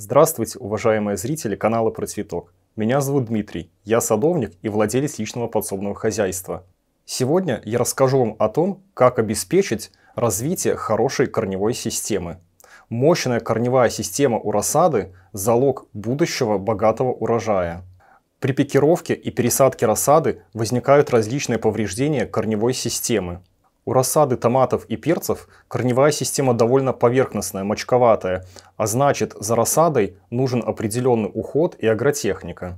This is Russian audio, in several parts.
Здравствуйте, уважаемые зрители канала «Про цветок». Меня зовут Дмитрий, я садовник и владелец личного подсобного хозяйства. Сегодня я расскажу вам о том, как обеспечить развитие хорошей корневой системы. Мощная корневая система у рассады – залог будущего богатого урожая. При пикировке и пересадке рассады возникают различные повреждения корневой системы. У рассады томатов и перцев корневая система довольно поверхностная, мочковатая, а значит за рассадой нужен определенный уход и агротехника.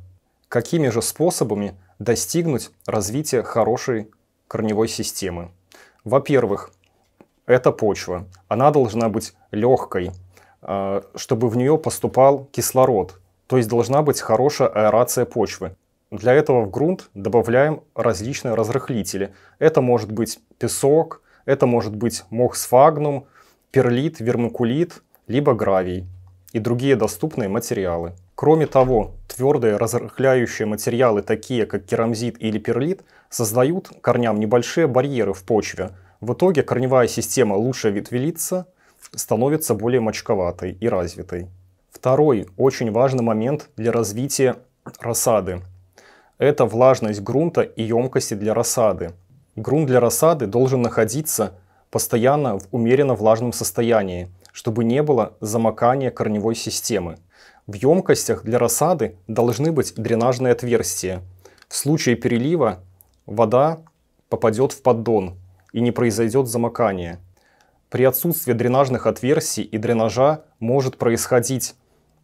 Какими же способами достигнуть развития хорошей корневой системы? Во-первых, это почва. Она должна быть легкой, а, чтобы в нее поступал кислород, то есть должна быть хорошая аэрация почвы. Для этого в грунт добавляем различные разрыхлители. Это может быть песок, это может быть мох сфагнум, перлит, вермикулит, либо гравий и другие доступные материалы. Кроме того, твердые разрыхляющие материалы, такие как керамзит или перлит, создают корням небольшие барьеры в почве. В итоге корневая система лучше ветвелится, становится более мочковатой и развитой. Второй очень важный момент для развития рассады это влажность грунта и емкости для рассады. Грунт для рассады должен находиться постоянно в умеренно влажном состоянии, чтобы не было замокания корневой системы. В емкостях для рассады должны быть дренажные отверстия. В случае перелива вода попадет в поддон и не произойдет замокание. При отсутствии дренажных отверстий и дренажа может происходить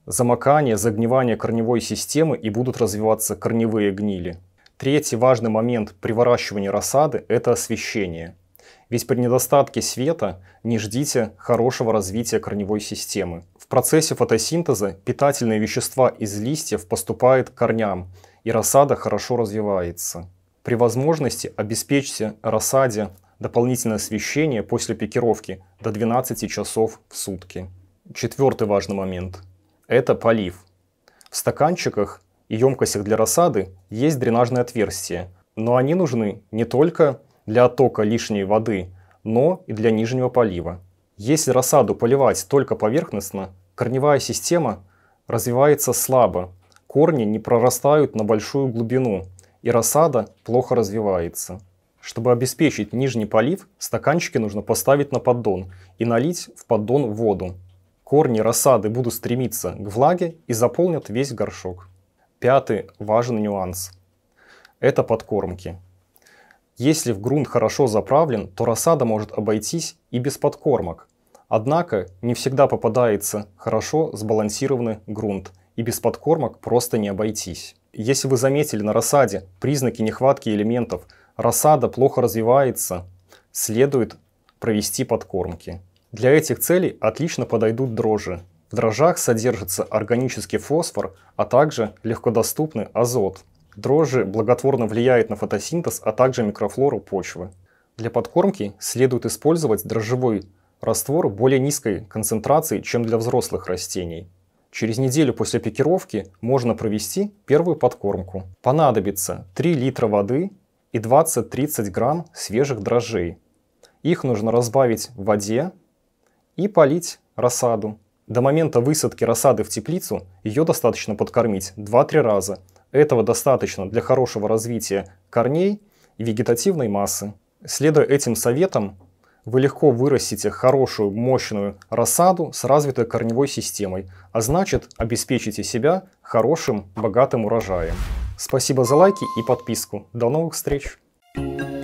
замокание, загнивание корневой системы и будут развиваться корневые гнили. Третий важный момент при выращивании рассады – это освещение. Ведь при недостатке света не ждите хорошего развития корневой системы. В процессе фотосинтеза питательные вещества из листьев поступают к корням, и рассада хорошо развивается. При возможности обеспечьте рассаде дополнительное освещение после пикировки до 12 часов в сутки. Четвертый важный момент – это полив. В стаканчиках и емкостях для рассады есть дренажные отверстия, но они нужны не только для оттока лишней воды, но и для нижнего полива. Если рассаду поливать только поверхностно, корневая система развивается слабо, корни не прорастают на большую глубину, и рассада плохо развивается. Чтобы обеспечить нижний полив, стаканчики нужно поставить на поддон и налить в поддон воду. Корни рассады будут стремиться к влаге и заполнят весь горшок. Пятый важный нюанс. Это подкормки. Если в грунт хорошо заправлен, то рассада может обойтись и без подкормок. Однако не всегда попадается хорошо сбалансированный грунт, и без подкормок просто не обойтись. Если вы заметили на рассаде признаки нехватки элементов, рассада плохо развивается, следует провести подкормки. Для этих целей отлично подойдут дрожжи. В дрожжах содержится органический фосфор, а также легкодоступный азот. Дрожжи благотворно влияют на фотосинтез, а также микрофлору почвы. Для подкормки следует использовать дрожжевой раствор более низкой концентрации, чем для взрослых растений. Через неделю после пикировки можно провести первую подкормку. Понадобится 3 литра воды и 20-30 грамм свежих дрожжей. Их нужно разбавить в воде и полить рассаду. До момента высадки рассады в теплицу ее достаточно подкормить 2-3 раза. Этого достаточно для хорошего развития корней и вегетативной массы. Следуя этим советам, вы легко вырастите хорошую мощную рассаду с развитой корневой системой, а значит обеспечите себя хорошим богатым урожаем. Спасибо за лайки и подписку. До новых встреч! Thank you